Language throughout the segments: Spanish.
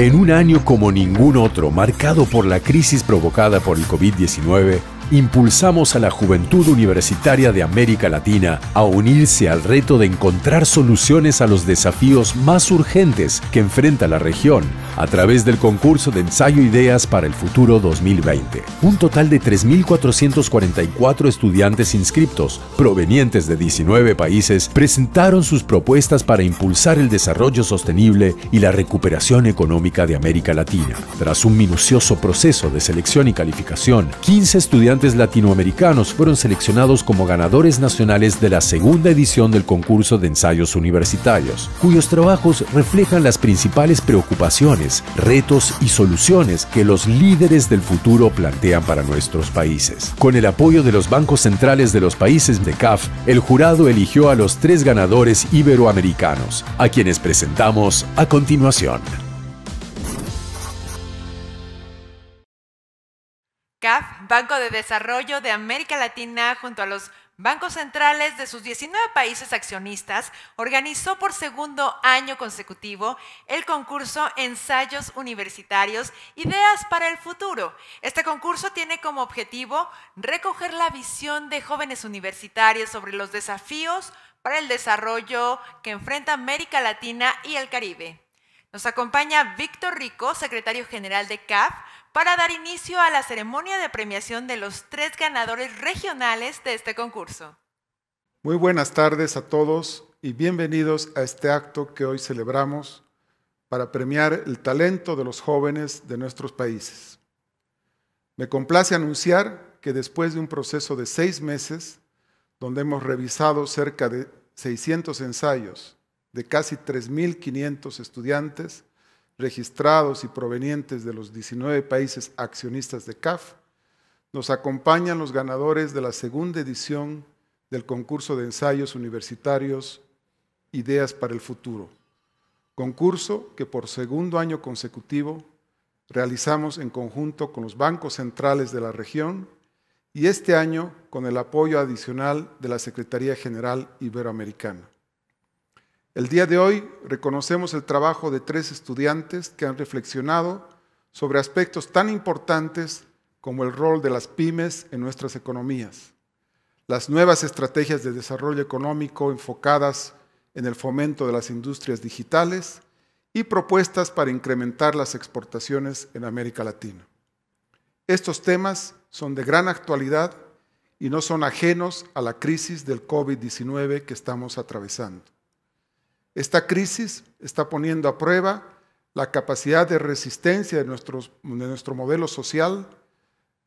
En un año como ningún otro, marcado por la crisis provocada por el COVID-19, impulsamos a la juventud universitaria de América Latina a unirse al reto de encontrar soluciones a los desafíos más urgentes que enfrenta la región a través del concurso de ensayo Ideas para el Futuro 2020. Un total de 3.444 estudiantes inscriptos, provenientes de 19 países, presentaron sus propuestas para impulsar el desarrollo sostenible y la recuperación económica de América Latina. Tras un minucioso proceso de selección y calificación, 15 estudiantes latinoamericanos fueron seleccionados como ganadores nacionales de la segunda edición del concurso de ensayos universitarios, cuyos trabajos reflejan las principales preocupaciones, retos y soluciones que los líderes del futuro plantean para nuestros países. Con el apoyo de los bancos centrales de los países de CAF, el jurado eligió a los tres ganadores iberoamericanos, a quienes presentamos a continuación. CAF Banco de Desarrollo de América Latina, junto a los bancos centrales de sus 19 países accionistas, organizó por segundo año consecutivo el concurso Ensayos Universitarios Ideas para el Futuro. Este concurso tiene como objetivo recoger la visión de jóvenes universitarios sobre los desafíos para el desarrollo que enfrenta América Latina y el Caribe. Nos acompaña Víctor Rico, secretario general de CAF, para dar inicio a la ceremonia de premiación de los tres ganadores regionales de este concurso. Muy buenas tardes a todos y bienvenidos a este acto que hoy celebramos para premiar el talento de los jóvenes de nuestros países. Me complace anunciar que después de un proceso de seis meses, donde hemos revisado cerca de 600 ensayos de casi 3.500 estudiantes, registrados y provenientes de los 19 países accionistas de CAF, nos acompañan los ganadores de la segunda edición del concurso de ensayos universitarios Ideas para el Futuro, concurso que por segundo año consecutivo realizamos en conjunto con los bancos centrales de la región y este año con el apoyo adicional de la Secretaría General Iberoamericana. El día de hoy reconocemos el trabajo de tres estudiantes que han reflexionado sobre aspectos tan importantes como el rol de las pymes en nuestras economías, las nuevas estrategias de desarrollo económico enfocadas en el fomento de las industrias digitales y propuestas para incrementar las exportaciones en América Latina. Estos temas son de gran actualidad y no son ajenos a la crisis del COVID-19 que estamos atravesando. Esta crisis está poniendo a prueba la capacidad de resistencia de, nuestro modelo social,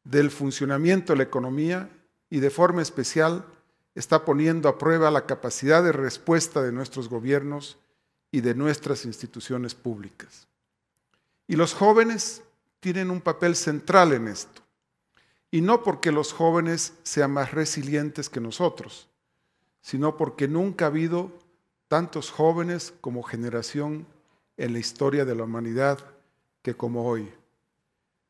del funcionamiento de la economía y de forma especial está poniendo a prueba la capacidad de respuesta de nuestros gobiernos y de nuestras instituciones públicas. Y los jóvenes tienen un papel central en esto. Y no porque los jóvenes sean más resilientes que nosotros, sino porque nunca ha habido tantos jóvenes como generación en la historia de la humanidad que como hoy.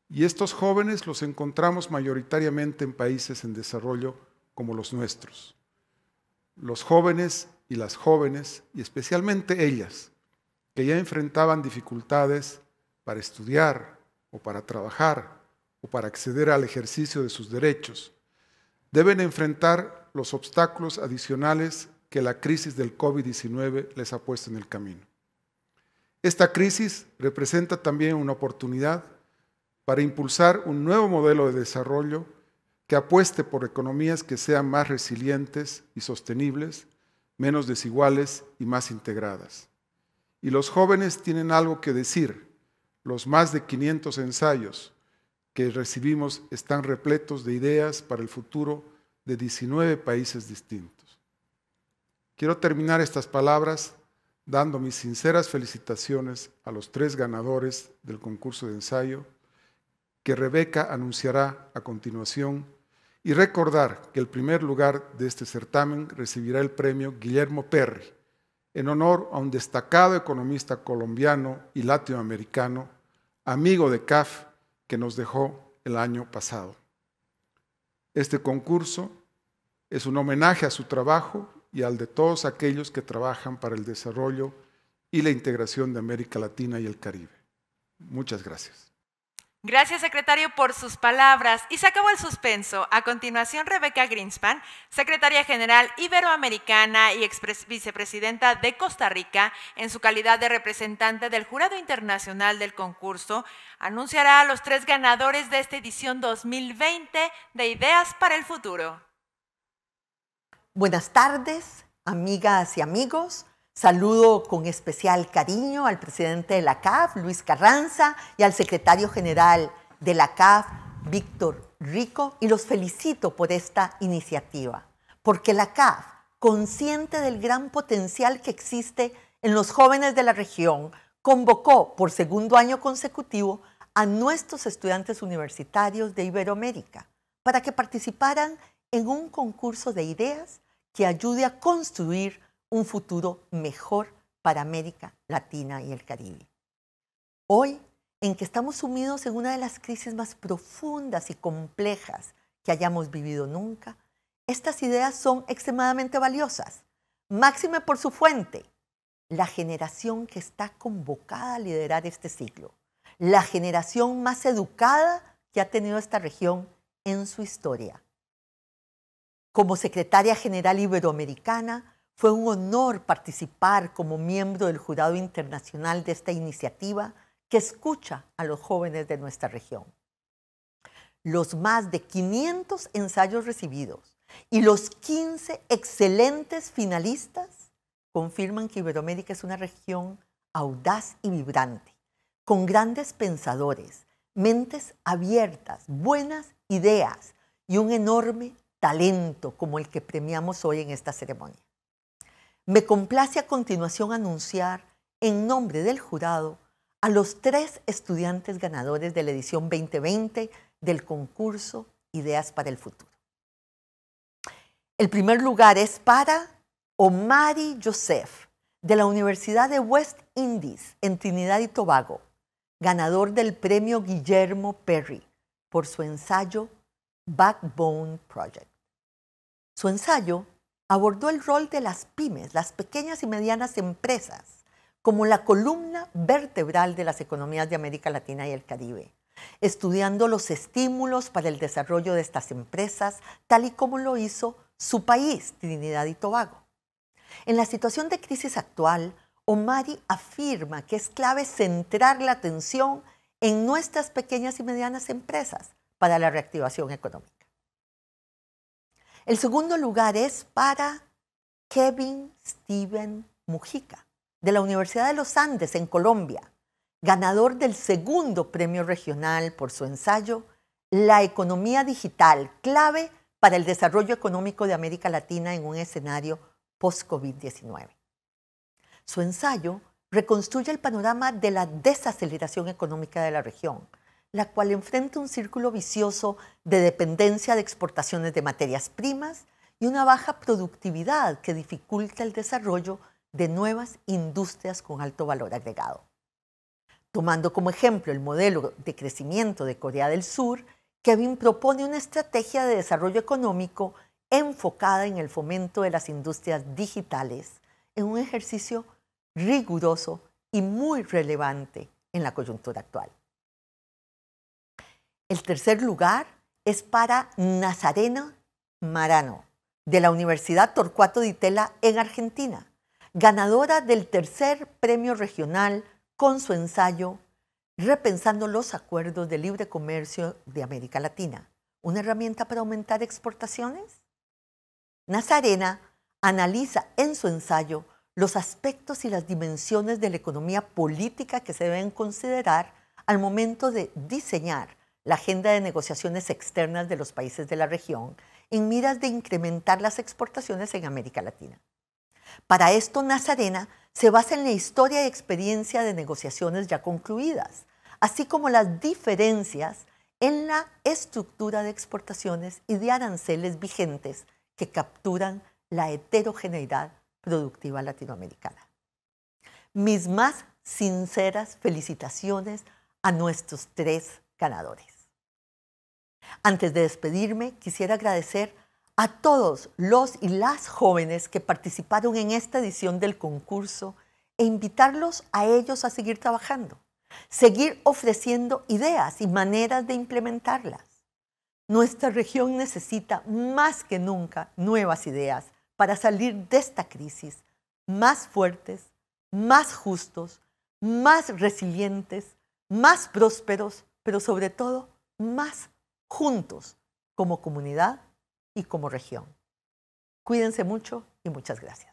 Y estos jóvenes los encontramos mayoritariamente en países en desarrollo como los nuestros. Los jóvenes y las jóvenes, y especialmente ellas, que ya enfrentaban dificultades para estudiar o para trabajar o para acceder al ejercicio de sus derechos, deben enfrentar los obstáculos adicionales que la crisis del COVID-19 les ha puesto en el camino. Esta crisis representa también una oportunidad para impulsar un nuevo modelo de desarrollo que apueste por economías que sean más resilientes y sostenibles, menos desiguales y más integradas. Y los jóvenes tienen algo que decir. Los más de 500 ensayos que recibimos están repletos de ideas para el futuro de 19 países distintos. Quiero terminar estas palabras dando mis sinceras felicitaciones a los tres ganadores del concurso de ensayo que Rebeca anunciará a continuación y recordar que el primer lugar de este certamen recibirá el premio Guillermo Perry en honor a un destacado economista colombiano y latinoamericano, amigo de CAF, que nos dejó el año pasado. Este concurso es un homenaje a su trabajo y al de todos aquellos que trabajan para el desarrollo y la integración de América Latina y el Caribe. Muchas gracias. Gracias, secretario, por sus palabras. Y se acabó el suspenso. A continuación, Rebeca Greenspan, secretaria general iberoamericana y vicepresidenta de Costa Rica, en su calidad de representante del jurado internacional del concurso, anunciará a los tres ganadores de esta edición 2020 de Ideas para el Futuro. Buenas tardes, amigas y amigos. Saludo con especial cariño al presidente de la CAF, Luis Carranza, y al secretario general de la CAF, Víctor Rico, y los felicito por esta iniciativa, porque la CAF, consciente del gran potencial que existe en los jóvenes de la región, convocó por segundo año consecutivo a nuestros estudiantes universitarios de Iberoamérica para que participaran en un concurso de ideas que ayude a construir un futuro mejor para América Latina y el Caribe. Hoy, en que estamos sumidos en una de las crisis más profundas y complejas que hayamos vivido nunca, estas ideas son extremadamente valiosas, máxime por su fuente, la generación que está convocada a liderar este ciclo, la generación más educada que ha tenido esta región en su historia. Como secretaria general iberoamericana, fue un honor participar como miembro del jurado internacional de esta iniciativa que escucha a los jóvenes de nuestra región. Los más de 500 ensayos recibidos y los 15 excelentes finalistas confirman que Iberoamérica es una región audaz y vibrante, con grandes pensadores, mentes abiertas, buenas ideas y un enorme talento como el que premiamos hoy en esta ceremonia. Me complace a continuación anunciar en nombre del jurado a los tres estudiantes ganadores de la edición 2020 del concurso Ideas para el Futuro. El primer lugar es para Omari Joseph, de la Universidad de West Indies, en Trinidad y Tobago, ganador del premio Guillermo Perry por su ensayo Backbone Project. Su ensayo abordó el rol de las pymes, las pequeñas y medianas empresas, como la columna vertebral de las economías de América Latina y el Caribe, estudiando los estímulos para el desarrollo de estas empresas, tal y como lo hizo su país, Trinidad y Tobago. En la situación de crisis actual, Omari afirma que es clave centrar la atención en nuestras pequeñas y medianas empresas para la reactivación económica. El segundo lugar es para Kevin Steven Mujica, de la Universidad de los Andes en Colombia, ganador del segundo premio regional por su ensayo La economía digital, clave para el desarrollo económico de América Latina en un escenario post-COVID-19. Su ensayo reconstruye el panorama de la desaceleración económica de la región, la cual enfrenta un círculo vicioso de dependencia de exportaciones de materias primas y una baja productividad que dificulta el desarrollo de nuevas industrias con alto valor agregado. Tomando como ejemplo el modelo de crecimiento de Corea del Sur, Kevin propone una estrategia de desarrollo económico enfocada en el fomento de las industrias digitales, en un ejercicio riguroso y muy relevante en la coyuntura actual. El tercer lugar es para Nazarena Marano, de la Universidad Torcuato Di Tella en Argentina, ganadora del tercer premio regional con su ensayo Repensando los acuerdos de libre comercio de América Latina, una herramienta para aumentar exportaciones. Nazarena analiza en su ensayo los aspectos y las dimensiones de la economía política que se deben considerar al momento de diseñar la agenda de negociaciones externas de los países de la región en miras de incrementar las exportaciones en América Latina. Para esto, Nazarena se basa en la historia y experiencia de negociaciones ya concluidas, así como las diferencias en la estructura de exportaciones y de aranceles vigentes que capturan la heterogeneidad productiva latinoamericana. Mis más sinceras felicitaciones a nuestros tres ganadores. Antes de despedirme, quisiera agradecer a todos los y las jóvenes que participaron en esta edición del concurso e invitarlos a ellos a seguir trabajando, seguir ofreciendo ideas y maneras de implementarlas. Nuestra región necesita más que nunca nuevas ideas para salir de esta crisis más fuertes, más justos, más resilientes, más prósperos, pero sobre todo más juntos, como comunidad y como región. Cuídense mucho y muchas gracias.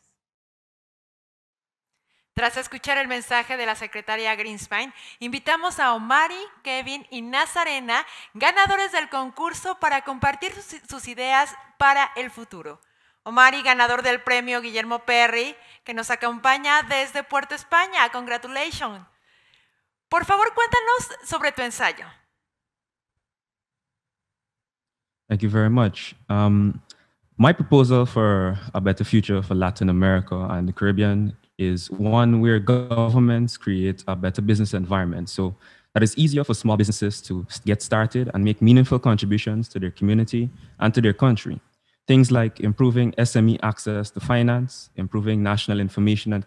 Tras escuchar el mensaje de la secretaria Greenspan, invitamos a Omari, Kevin y Nazarena, ganadores del concurso, para compartir sus, sus ideas para el futuro. Omari, ganador del premio Guillermo Perry, que nos acompaña desde Puerto España. Congratulations. Por favor, cuéntanos sobre tu ensayo. Thank you very much. Um, my proposal for a better future for Latin America and the Caribbean is one where governments create a better business environment so that it's easier for small businesses to get started and make meaningful contributions to their community and to their country. Things like improving SME access to finance, improving national information and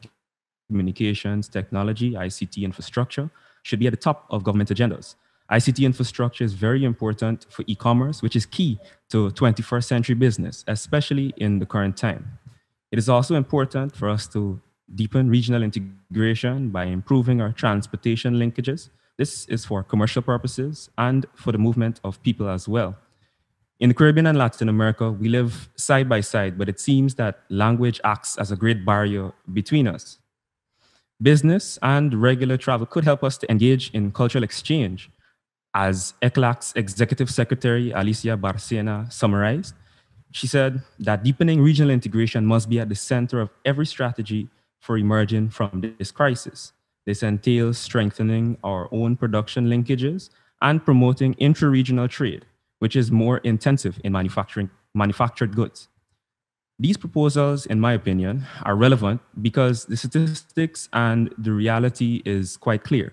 communications technology, ICT infrastructure, should be at the top of government agendas. ICT infrastructure is very important for e-commerce, which is key to 21st century business, especially in the current time. It is also important for us to deepen regional integration by improving our transportation linkages. This is for commercial purposes and for the movement of people as well. In the Caribbean and Latin America, we live side by side, but it seems that language acts as a great barrier between us. Business and regular travel could help us to engage in cultural exchange as ECLAC's Executive Secretary Alicia Barcena summarized, she said that deepening regional integration must be at the center of every strategy for emerging from this crisis. This entails strengthening our own production linkages and promoting intra regional trade, which is more intensive in manufacturing, manufactured goods. These proposals, in my opinion, are relevant because the statistics and the reality is quite clear.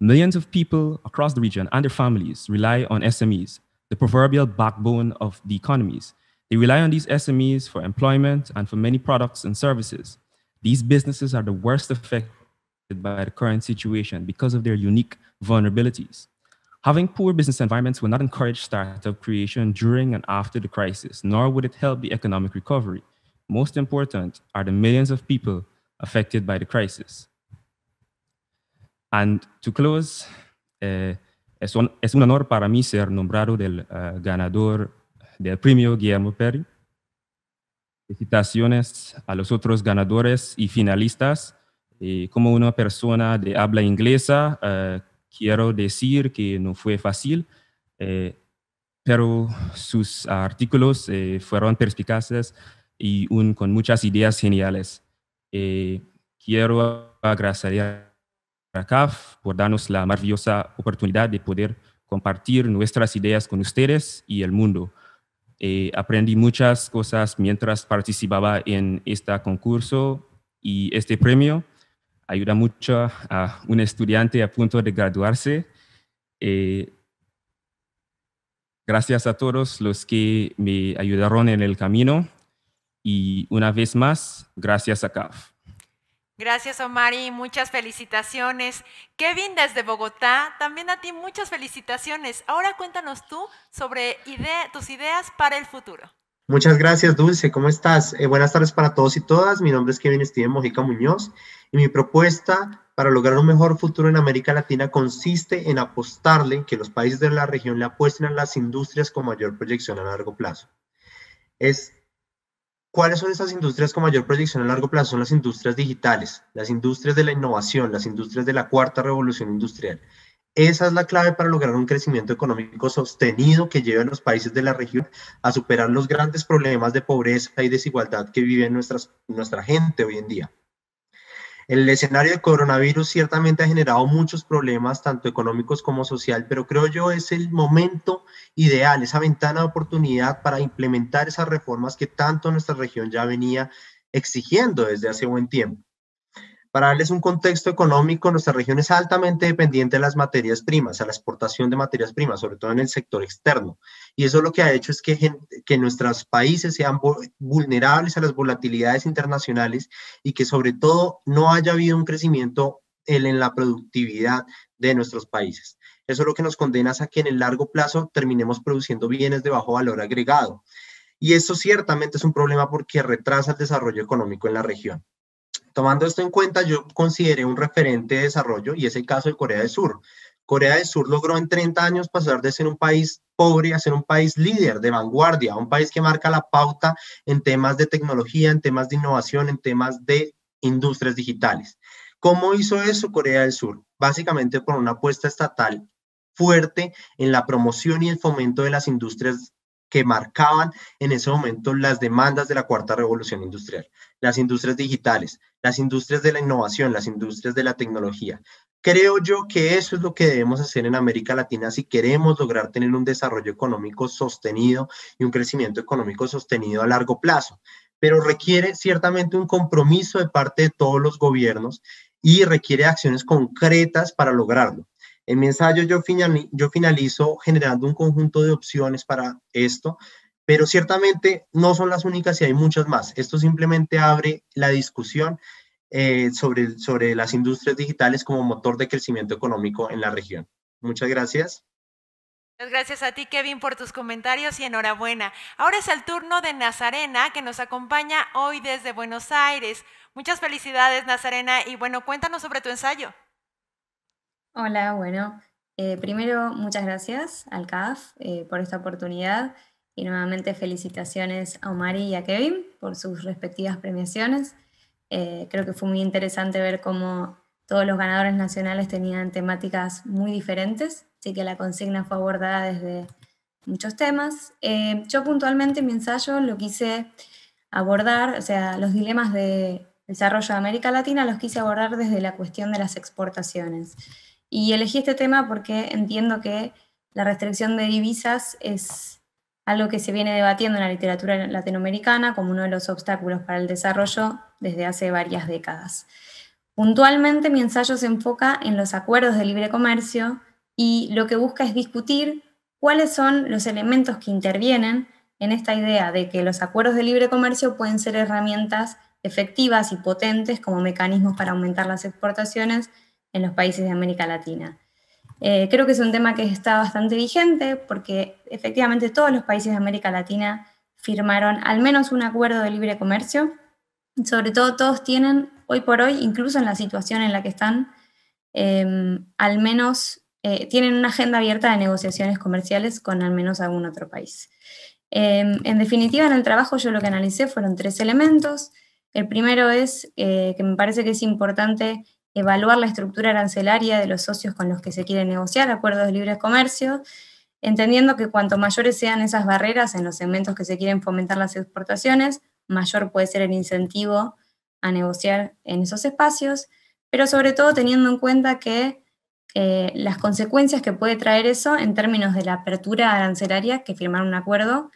Millions of people across the region and their families rely on SMEs, the proverbial backbone of the economies. They rely on these SMEs for employment and for many products and services. These businesses are the worst affected by the current situation because of their unique vulnerabilities. Having poor business environments will not encourage startup creation during and after the crisis, nor would it help the economic recovery. Most important are the millions of people affected by the crisis. And to close, eh, es, un, es, un, honor para mí ser nombrado del eh, ganador del premio Guillermo Perry. Felicitaciones a los otros ganadores y finalistas. como una persona de habla inglesa, eh, quiero decir que no fue fácil, pero sus artículos fueron perspicaces y un, con muchas ideas geniales. quiero agradecer a CAF por darnos la maravillosa oportunidad de poder compartir nuestras ideas con ustedes y el mundo. Eh, aprendí muchas cosas mientras participaba en este concurso y este premio ayuda mucho a un estudiante a punto de graduarse. Eh, gracias a todos los que me ayudaron en el camino y una vez más, gracias a CAF. Gracias, Omari. Muchas felicitaciones. Kevin desde Bogotá, también a ti muchas felicitaciones. Ahora cuéntanos tú sobre tus ideas para el futuro. Muchas gracias, Dulce. ¿Cómo estás? Eh, buenas tardes para todos y todas. Mi nombre es Kevin Steven Mojica Muñoz y mi propuesta para lograr un mejor futuro en América Latina consiste en apostarle que los países de la región le apuesten a las industrias con mayor proyección a largo plazo. Es ¿Cuáles son estas industrias con mayor proyección a largo plazo? Son las industrias digitales, las industrias de la innovación, las industrias de la cuarta revolución industrial. Esa es la clave para lograr un crecimiento económico sostenido que lleve a los países de la región a superar los grandes problemas de pobreza y desigualdad que vive nuestra gente hoy en día. El escenario del coronavirus ciertamente ha generado muchos problemas, tanto económicos como social, pero creo yo es el momento ideal, esa ventana de oportunidad para implementar esas reformas que tanto nuestra región ya venía exigiendo desde hace buen tiempo. Para darles un contexto económico, nuestra región es altamente dependiente de las materias primas, a la exportación de materias primas, sobre todo en el sector externo. Y eso lo que ha hecho es que, que nuestros países sean vulnerables a las volatilidades internacionales y que sobre todo no haya habido un crecimiento en la productividad de nuestros países. Eso es lo que nos condena a que en el largo plazo terminemos produciendo bienes de bajo valor agregado. Y eso ciertamente es un problema porque retrasa el desarrollo económico en la región. Tomando esto en cuenta, yo consideré un referente de desarrollo y es el caso de Corea del Sur. Corea del Sur logró en 30 años pasar de ser un país pobre a ser un país líder de vanguardia, un país que marca la pauta en temas de tecnología, en temas de innovación, en temas de industrias digitales. ¿Cómo hizo eso Corea del Sur? Básicamente por una apuesta estatal fuerte en la promoción y el fomento de las industrias que marcaban en ese momento las demandas de la cuarta revolución industrial, las industrias digitales, las industrias de la innovación, las industrias de la tecnología. Creo yo que eso es lo que debemos hacer en América Latina si queremos lograr tener un desarrollo económico sostenido y un crecimiento económico sostenido a largo plazo, pero requiere ciertamente un compromiso de parte de todos los gobiernos y requiere acciones concretas para lograrlo. En mi ensayo yo, yo finalizo generando un conjunto de opciones para esto, pero ciertamente no son las únicas y hay muchas más. Esto simplemente abre la discusión eh, sobre, sobre las industrias digitales como motor de crecimiento económico en la región. Muchas gracias. Gracias a ti, Kevin, por tus comentarios y enhorabuena. Ahora es el turno de Nazarena, que nos acompaña hoy desde Buenos Aires. Muchas felicidades, Nazarena, y bueno, cuéntanos sobre tu ensayo. Hola, bueno, eh, primero muchas gracias al CAF eh, por esta oportunidad y nuevamente felicitaciones a Omari y a Kevin por sus respectivas premiaciones. Eh, creo que fue muy interesante ver cómo todos los ganadores nacionales tenían temáticas muy diferentes, así que la consigna fue abordada desde muchos temas. yo puntualmente en mi ensayo lo quise abordar, o sea, los dilemas de desarrollo de América Latina los quise abordar desde la cuestión de las exportaciones. Y elegí este tema porque entiendo que la restricción de divisas es algo que se viene debatiendo en la literatura latinoamericana como uno de los obstáculos para el desarrollo desde hace varias décadas. Puntualmente mi ensayo se enfoca en los acuerdos de libre comercio y lo que busca es discutir cuáles son los elementos que intervienen en esta idea de que los acuerdos de libre comercio pueden ser herramientas efectivas y potentes como mecanismos para aumentar las exportaciones en los países de América Latina. Eh, creo que es un tema que está bastante vigente porque efectivamente todos los países de América Latina firmaron al menos un acuerdo de libre comercio. Sobre todo todos tienen hoy por hoy, incluso en la situación en la que están, em, al menos eh, tienen una agenda abierta de negociaciones comerciales con al menos algún otro país. Em, en definitiva, en el trabajo yo lo que analicé fueron tres elementos. El primero es eh, que me parece que es importante evaluar la estructura arancelaria de los socios con los que se quieren negociar acuerdos de libre comercio, entendiendo que cuanto mayores sean esas barreras en los segmentos que se quieren fomentar las exportaciones, mayor puede ser el incentivo a negociar en esos espacios, pero sobre todo teniendo en cuenta que eh, las consecuencias que puede traer eso en términos de la apertura arancelaria que firmar un acuerdo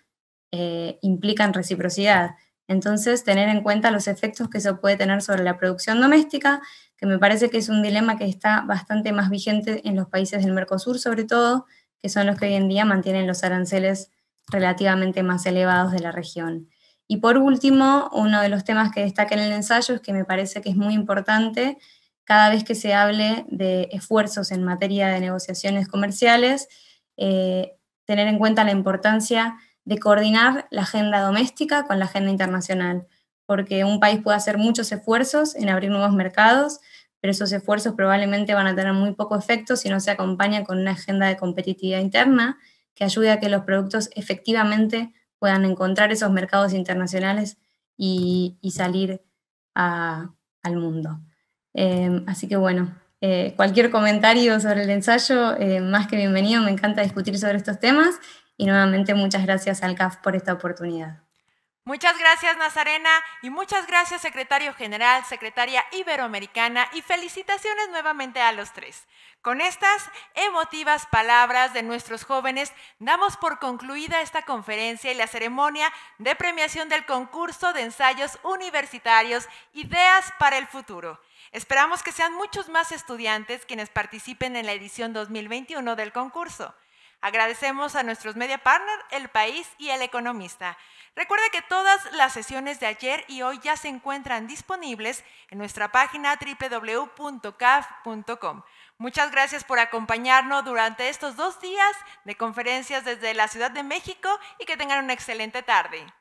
eh, implican reciprocidad. Entonces, tener en cuenta los efectos que eso puede tener sobre la producción doméstica, que me parece que es un dilema que está bastante más vigente en los países del Mercosur, sobre todo, que son los que hoy en día mantienen los aranceles relativamente más elevados de la región. Y por último, uno de los temas que destaca en el ensayo es que me parece que es muy importante cada vez que se hable de esfuerzos en materia de negociaciones comerciales, eh, tener en cuenta la importancia de coordinar la agenda doméstica con la agenda internacional, porque un país puede hacer muchos esfuerzos en abrir nuevos mercados, pero esos esfuerzos probablemente van a tener muy poco efecto si no se acompaña con una agenda de competitividad interna que ayude a que los productos efectivamente puedan encontrar esos mercados internacionales y, salir al mundo. Em, así que bueno, eh, cualquier comentario sobre el ensayo, eh, más que bienvenido, me encanta discutir sobre estos temas y nuevamente muchas gracias al CAF por esta oportunidad. Muchas gracias Nazarena y muchas gracias secretario general, secretaria iberoamericana y felicitaciones nuevamente a los tres. Con estas emotivas palabras de nuestros jóvenes damos por concluida esta conferencia y la ceremonia de premiación del concurso de ensayos universitarios Ideas para el Futuro. Esperamos que sean muchos más estudiantes quienes participen en la edición 2021 del concurso. Agradecemos a nuestros media partner, El País y El Economista. Recuerda que todas las sesiones de ayer y hoy ya se encuentran disponibles en nuestra página www.caf.com. Muchas gracias por acompañarnos durante estos dos días de conferencias desde la Ciudad de México y que tengan una excelente tarde.